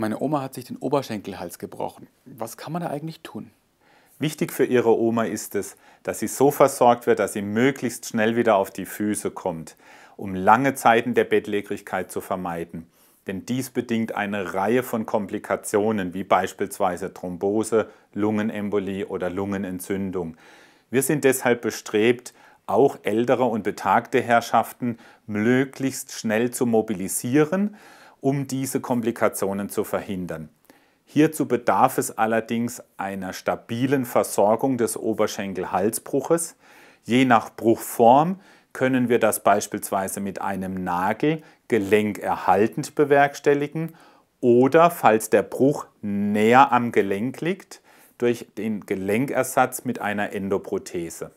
Meine Oma hat sich den Oberschenkelhals gebrochen. Was kann man da eigentlich tun? Wichtig für ihre Oma ist es, dass sie so versorgt wird, dass sie möglichst schnell wieder auf die Füße kommt, um lange Zeiten der Bettlägerigkeit zu vermeiden. Denn dies bedingt eine Reihe von Komplikationen, wie beispielsweise Thrombose, Lungenembolie oder Lungenentzündung. Wir sind deshalb bestrebt, auch ältere und betagte Herrschaften möglichst schnell zu mobilisieren um diese Komplikationen zu verhindern. Hierzu bedarf es allerdings einer stabilen Versorgung des Oberschenkel-Halsbruches. Je nach Bruchform können wir das beispielsweise mit einem Nagel gelenkerhaltend bewerkstelligen oder, falls der Bruch näher am Gelenk liegt, durch den Gelenkersatz mit einer Endoprothese.